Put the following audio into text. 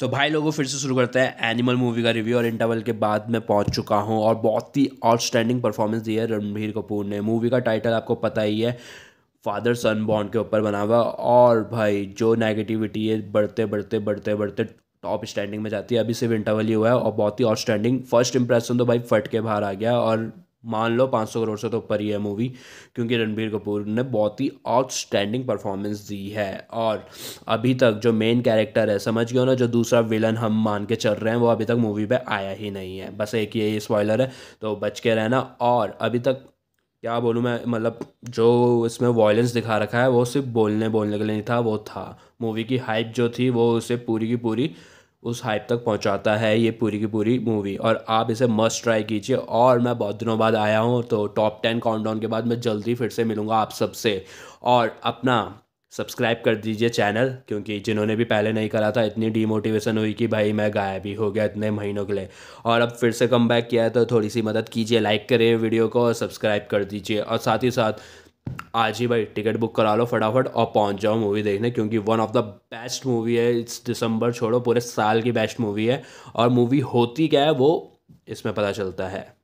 तो भाई लोगों फिर से शुरू करते हैं एनिमल मूवी का रिव्यू और इंटरवल के बाद मैं पहुंच चुका हूं और बहुत ही आउटस्टैंडिंग परफॉर्मेंस दी है रणबीर कपूर ने मूवी का टाइटल आपको पता ही है फादर सन बॉन्ड के ऊपर बना हुआ और भाई जो नेगेटिविटी है बढ़ते बढ़ते बढ़ते बढ़ते टॉप स्टैंडिंग में जाती है अभी सिर्फ इंटरवल ही हुआ है और बहुत ही आउटस्टैंडिंग फर्स्ट इंप्रेशन तो भाई फट के बाहर आ गया और मान लो 500 करोड़ से तो ऊपर ही है मूवी क्योंकि रणबीर कपूर ने बहुत ही आउटस्टैंडिंग परफॉर्मेंस दी है और अभी तक जो मेन कैरेक्टर है समझ गए ना जो दूसरा विलन हम मान के चल रहे हैं वो अभी तक मूवी पे आया ही नहीं है बस एक ये स्पॉइलर है तो बच के रहना और अभी तक क्या बोलूँ मैं मतलब जो इसमें वॉयलेंस दिखा रखा है वो सिर्फ बोलने बोलने के लिए नहीं था वो था मूवी की हाइप जो थी वो उसे पूरी की पूरी उस हाइप तक पहुंचाता है ये पूरी की पूरी मूवी और आप इसे मस्ट ट्राई कीजिए और मैं बहुत दिनों बाद आया हूँ तो टॉप टेन काउंटडाउन के बाद मैं जल्दी फिर से मिलूँगा आप सबसे और अपना सब्सक्राइब कर दीजिए चैनल क्योंकि जिन्होंने भी पहले नहीं करा था इतनी डीमोटिवेशन हुई कि भाई मैं गायब ही हो गया इतने महीनों के लिए और अब फिर से कम बैक किया है तो थोड़ी सी मदद कीजिए लाइक करें वीडियो को और सब्सक्राइब कर दीजिए और साथ ही साथ आज ही भाई टिकट बुक करा लो फटाफट और पहुंच जाओ मूवी देखने क्योंकि one of the best movie है इट्स दिसंबर छोड़ो पूरे साल की बेस्ट मूवी है और मूवी होती क्या है वो इसमें पता चलता है